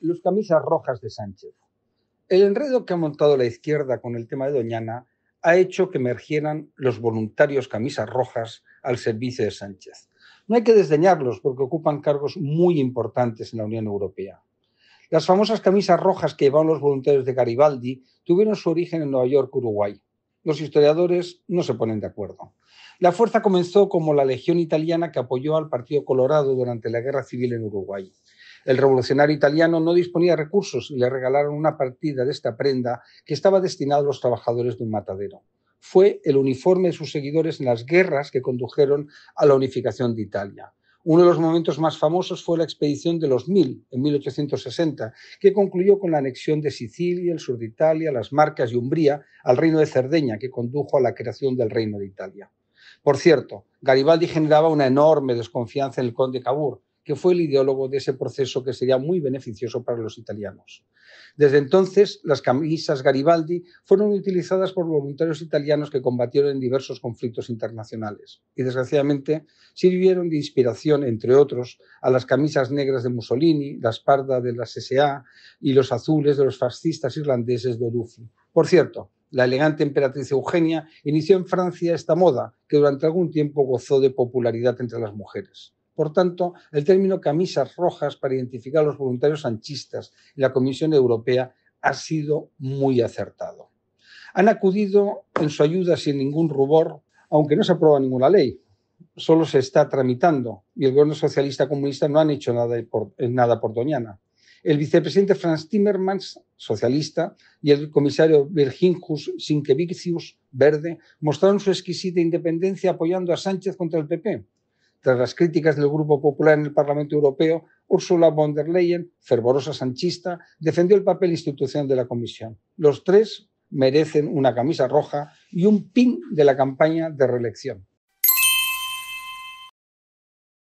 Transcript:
los camisas rojas de Sánchez. El enredo que ha montado la izquierda con el tema de Doñana ha hecho que emergieran los voluntarios camisas rojas al servicio de Sánchez. No hay que desdeñarlos porque ocupan cargos muy importantes en la Unión Europea. Las famosas camisas rojas que llevaban los voluntarios de Garibaldi tuvieron su origen en Nueva York, Uruguay. Los historiadores no se ponen de acuerdo. La fuerza comenzó como la Legión Italiana que apoyó al Partido Colorado durante la Guerra Civil en Uruguay. El revolucionario italiano no disponía de recursos y le regalaron una partida de esta prenda que estaba destinada a los trabajadores de un matadero. Fue el uniforme de sus seguidores en las guerras que condujeron a la unificación de Italia. Uno de los momentos más famosos fue la expedición de los Mil en 1860, que concluyó con la anexión de Sicilia, el sur de Italia, las Marcas y Umbría al reino de Cerdeña, que condujo a la creación del reino de Italia. Por cierto, Garibaldi generaba una enorme desconfianza en el conde Cavour, que fue el ideólogo de ese proceso que sería muy beneficioso para los italianos. Desde entonces, las camisas Garibaldi fueron utilizadas por voluntarios italianos que combatieron en diversos conflictos internacionales y, desgraciadamente, sirvieron de inspiración, entre otros, a las camisas negras de Mussolini, las pardas de la SSA y los azules de los fascistas irlandeses de Orufi. Por cierto, la elegante emperatriz Eugenia inició en Francia esta moda, que durante algún tiempo gozó de popularidad entre las mujeres por tanto, el término camisas rojas para identificar a los voluntarios sanchistas y la Comisión Europea ha sido muy acertado. Han acudido en su ayuda sin ningún rubor, aunque no se aprueba ninguna ley, solo se está tramitando y el gobierno socialista comunista no han hecho nada por, eh, nada por Doñana. El vicepresidente Franz Timmermans, socialista, y el comisario Virginjus Sinkevicius, verde, mostraron su exquisita independencia apoyando a Sánchez contra el PP. Tras las críticas del Grupo Popular en el Parlamento Europeo, Ursula von der Leyen, fervorosa sanchista, defendió el papel institucional de la Comisión. Los tres merecen una camisa roja y un pin de la campaña de reelección.